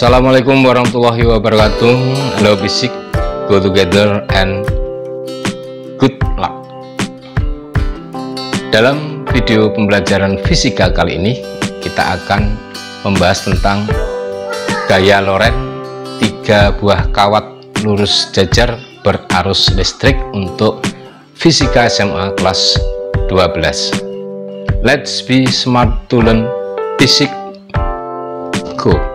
Assalamualaikum warahmatullahi wabarakatuh. Hello Bisik, go together and good luck. Dalam video pembelajaran fisika kali ini, kita akan membahas tentang gaya Lorentz tiga buah kawat lurus jajar berarus listrik untuk fisika SMA kelas 12. Let's be smart to learn Fisik Go.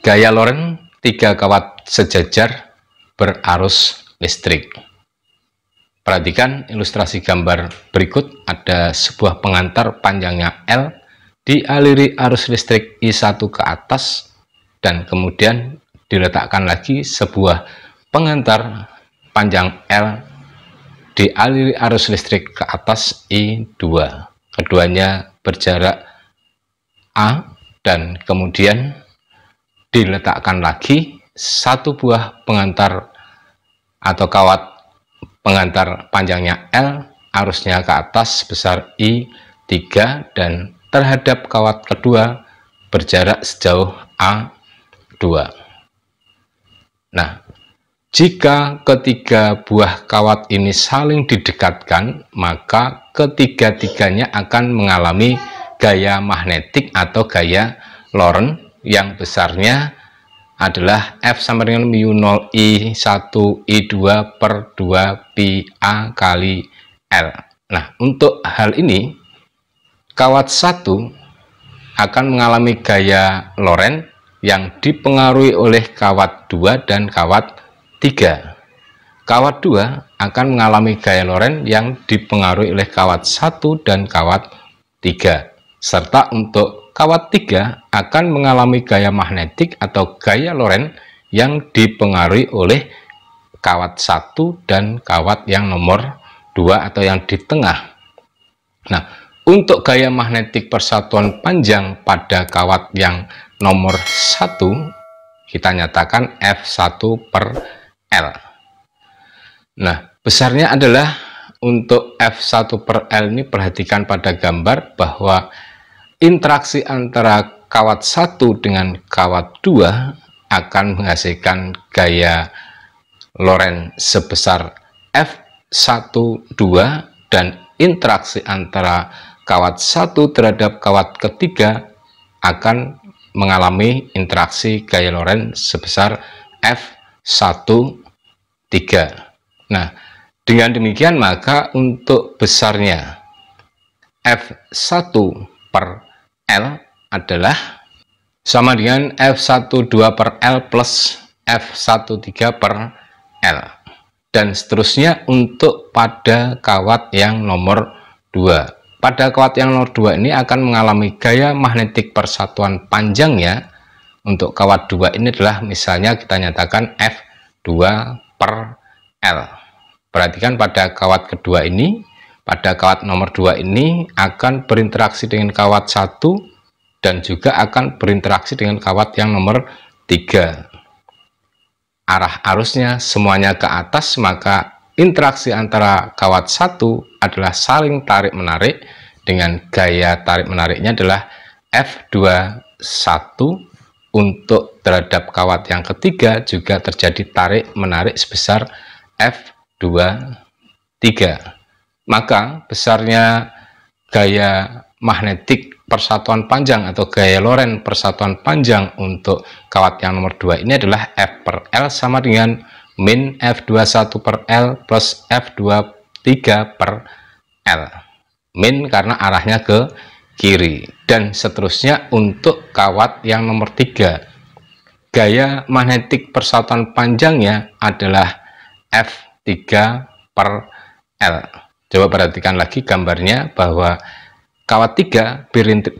Gaya Loren, tiga kawat sejajar berarus listrik. Perhatikan ilustrasi gambar berikut, ada sebuah pengantar panjangnya L dialiri arus listrik I1 ke atas dan kemudian diletakkan lagi sebuah pengantar panjang L dialiri arus listrik ke atas I2. Keduanya berjarak A dan kemudian diletakkan lagi satu buah pengantar atau kawat pengantar panjangnya L arusnya ke atas sebesar I3 dan terhadap kawat kedua berjarak sejauh A2 nah jika ketiga buah kawat ini saling didekatkan maka ketiga-tiganya akan mengalami gaya magnetik atau gaya Lorentz yang besarnya adalah F sama dengan mu 0 I1 I2 per 2 pi A kali L. Nah, untuk hal ini, kawat 1 akan mengalami gaya Loren yang dipengaruhi oleh kawat 2 dan kawat 3. Kawat 2 akan mengalami gaya Loren yang dipengaruhi oleh kawat 1 dan kawat 3. Serta untuk kawat 3 akan mengalami gaya magnetik atau gaya Lorentz yang dipengaruhi oleh kawat 1 dan kawat yang nomor 2 atau yang di tengah. Nah, untuk gaya magnetik persatuan panjang pada kawat yang nomor 1, kita nyatakan F1 per L. Nah, besarnya adalah untuk F1 per L ini perhatikan pada gambar bahwa interaksi antara kawat satu dengan kawat dua akan menghasilkan gaya loren sebesar F12 dan interaksi antara kawat satu terhadap kawat ketiga akan mengalami interaksi gaya loren sebesar F13. Nah, dengan demikian maka untuk besarnya F1 per L adalah sama dengan F12 per L plus F13 per L dan seterusnya untuk pada kawat yang nomor 2 pada kawat yang nomor 2 ini akan mengalami gaya magnetik persatuan panjang ya untuk kawat 2 ini adalah misalnya kita nyatakan F2 per L perhatikan pada kawat kedua ini pada kawat nomor 2 ini akan berinteraksi dengan kawat 1 dan juga akan berinteraksi dengan kawat yang nomor 3 arah arusnya semuanya ke atas maka interaksi antara kawat 1 adalah saling tarik-menarik dengan gaya tarik-menariknya adalah F21 untuk terhadap kawat yang ketiga juga terjadi tarik-menarik sebesar F23 maka besarnya gaya magnetik persatuan panjang atau gaya Loren persatuan panjang untuk kawat yang nomor 2 ini adalah F per L sama dengan min F21 per L plus F23 per L min karena arahnya ke kiri dan seterusnya untuk kawat yang nomor 3 gaya magnetik persatuan panjangnya adalah F3 per L Coba perhatikan lagi gambarnya bahwa kawat 3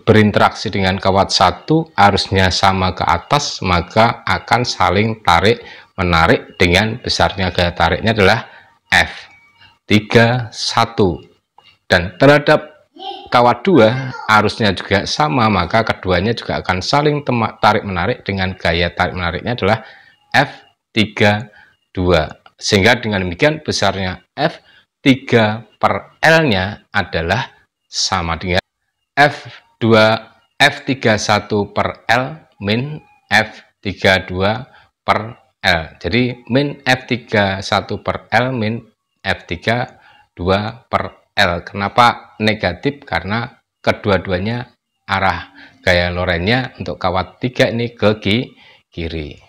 berinteraksi dengan kawat 1 arusnya sama ke atas maka akan saling tarik menarik dengan besarnya gaya tariknya adalah F 3 1 dan terhadap kawat 2 arusnya juga sama maka keduanya juga akan saling tarik menarik dengan gaya tarik menariknya adalah F 3 2 sehingga dengan demikian besarnya F 3 per L-nya adalah sama dengan F2 F31 per L min F32 per L. Jadi min F31 per L min F32 per L. Kenapa negatif? Karena kedua-duanya arah gaya lorennya untuk kawat 3 ini ke kiri.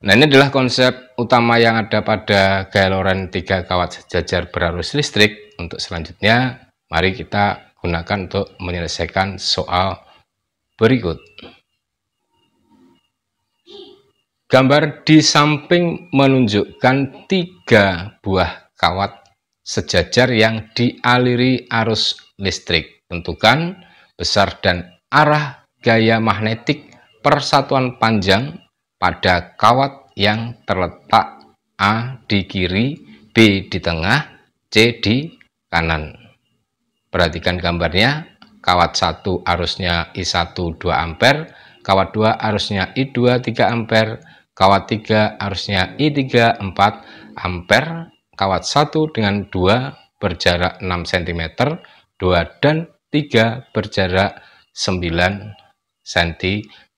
Nah ini adalah konsep utama yang ada pada galoran 3 kawat sejajar berarus listrik. Untuk selanjutnya mari kita gunakan untuk menyelesaikan soal berikut. Gambar di samping menunjukkan tiga buah kawat sejajar yang dialiri arus listrik. Tentukan besar dan arah gaya magnetik persatuan panjang pada kawat yang terletak A di kiri, B di tengah, C di kanan. Perhatikan gambarnya, kawat 1 arusnya I1 2 ampere, kawat 2 arusnya I2 3 ampere, kawat 3 arusnya I3 4 ampere, kawat 1 dengan 2 berjarak 6 cm, 2 dan 3 berjarak 9 cm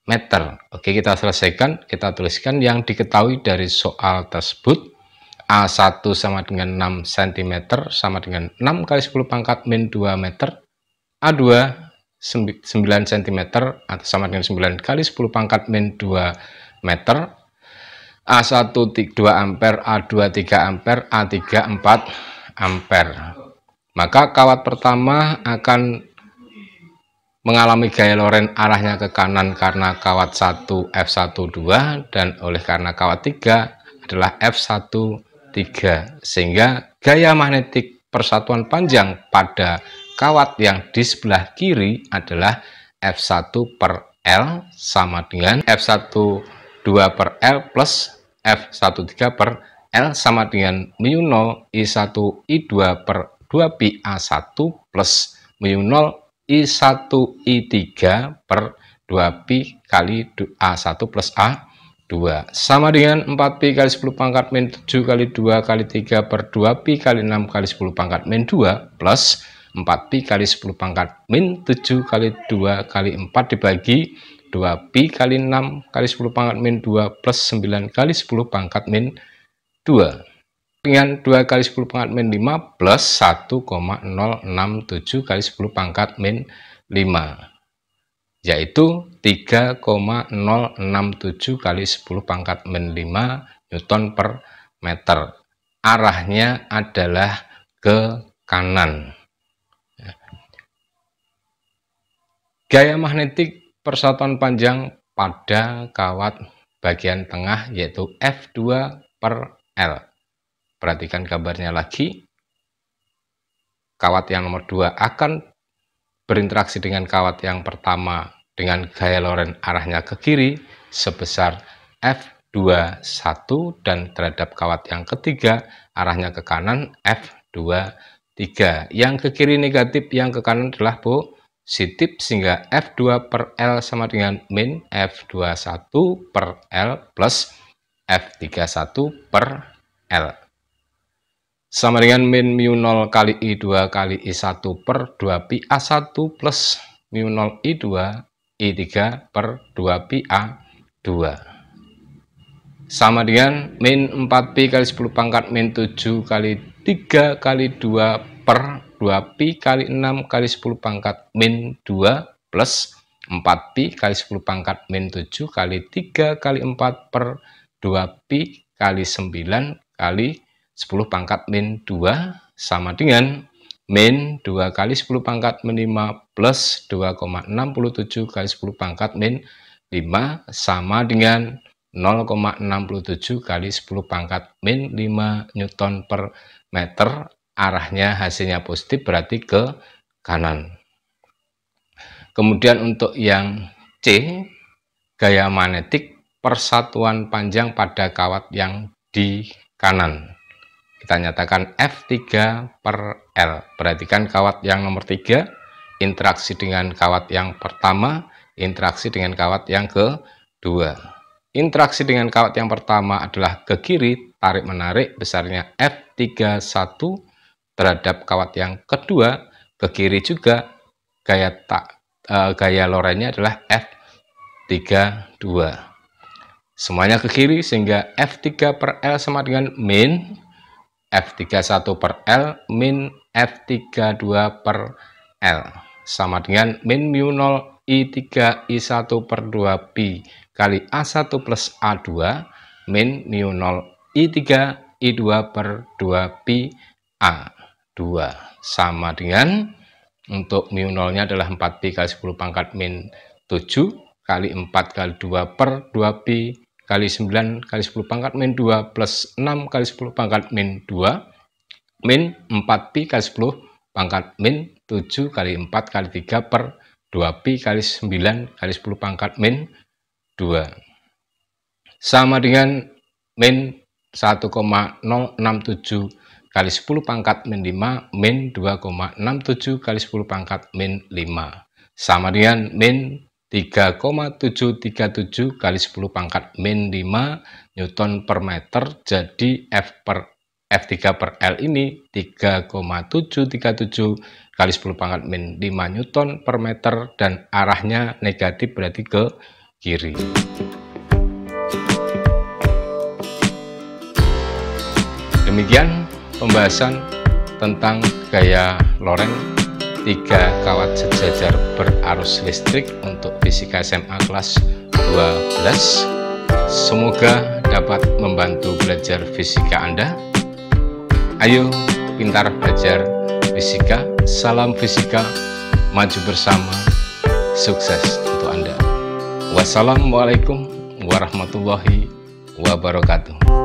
meter. Oke, kita selesaikan. Kita tuliskan yang diketahui dari soal tersebut. A1 sama dengan 6 cm sama dengan 6 kali 10 pangkat min 2 meter. A2 9 cm atau sama dengan 9 kali 10 pangkat min 2 meter. A1 2 ampere, A2 3 ampere, A3 4 ampere. Maka kawat pertama akan mengalami gaya loren arahnya ke kanan karena kawat 1 F12 dan oleh karena kawat 3 adalah F13 sehingga gaya magnetik persatuan panjang pada kawat yang di sebelah kiri adalah F1 per L sama dengan F12 per L plus F13 per L sama dengan mu 0 I1 I2 per 2 pi A1 plus mu 0 I1I3 per 2Pi kali A1 plus A2 sama dengan 4Pi kali 10 pangkat min 7 kali 2 kali 3 per 2Pi kali 6 kali 10 pangkat min 2 plus 4Pi kali 10 pangkat min 7 kali 2 kali 4 dibagi 2pi kali 6 kali 10 pangkat min 2 plus 9 kali 10 pangkat min 2 dengan 2 kali 10 pangkat min 5 plus 1,067 kali 10 pangkat min 5 yaitu 3,067 kali 10 pangkat min 5 Newton per meter arahnya adalah ke kanan gaya magnetik persatuan panjang pada kawat bagian tengah yaitu F2 per L Perhatikan kabarnya lagi. Kawat yang nomor 2 akan berinteraksi dengan kawat yang pertama dengan gaya loren arahnya ke kiri sebesar F21 dan terhadap kawat yang ketiga arahnya ke kanan F23. Yang ke kiri negatif, yang ke kanan adalah positif sehingga F2 per L sama dengan min F21 per L plus F31 per L sama dengan min mu 0 kali I2 kali I1 per 2pi A1 plus mu 0 I2 I3 per 2pi A2 sama dengan min 4pi kali 10 pangkat min 7 kali 3 kali 2 per 2pi kali 6 kali 10 pangkat min 2 plus 4pi kali 10 pangkat min 7 kali 3 kali 4 per 2pi kali 9 kali 10 pangkat min 2 sama dengan min 2 kali 10 pangkat min 5 plus 2,67 kali 10 pangkat min 5 sama dengan 0,67 kali 10 pangkat min 5 Newton per meter arahnya hasilnya positif berarti ke kanan kemudian untuk yang C gaya magnetik persatuan panjang pada kawat yang di kanan kita nyatakan F3 per L. Perhatikan kawat yang nomor 3, interaksi dengan kawat yang pertama, interaksi dengan kawat yang kedua. Interaksi dengan kawat yang pertama adalah ke kiri, tarik-menarik besarnya F31 terhadap kawat yang kedua, ke kiri juga gaya tak e, gaya lorennya adalah F32 semuanya ke kiri sehingga F3 per L sama dengan min F31 per L min F32 per L sama dengan min mu 0 I3 I1 per 2 Pi kali A1 plus A2 min mu 0 I3 I2 per 2 Pi A2 sama dengan untuk mu 0 nya adalah 4 Pi kali 10 pangkat min 7 kali 4 kali 2 per 2 Pi kali 9 kali 10 pangkat min 2 plus 6 kali 10 pangkat min 2 min 4pi kali 10 pangkat min 7 kali 4 kali 3 per 2pi kali 9 kali 10 pangkat min 2 sama dengan min 1,067 kali 10 pangkat min 5 min 2,67 kali 10 pangkat min 5 sama dengan min 3,737 kali 10 pangkat min 5 Newton per meter jadi F per F3 per L ini 3,737 kali 10 pangkat min 5 Newton per meter dan arahnya negatif berarti ke kiri. Demikian pembahasan tentang gaya Lorentz 3 kawat sejajar berarus listrik untuk fisika SMA kelas 12 semoga dapat membantu belajar fisika Anda ayo pintar belajar fisika salam fisika maju bersama sukses untuk Anda wassalamualaikum warahmatullahi wabarakatuh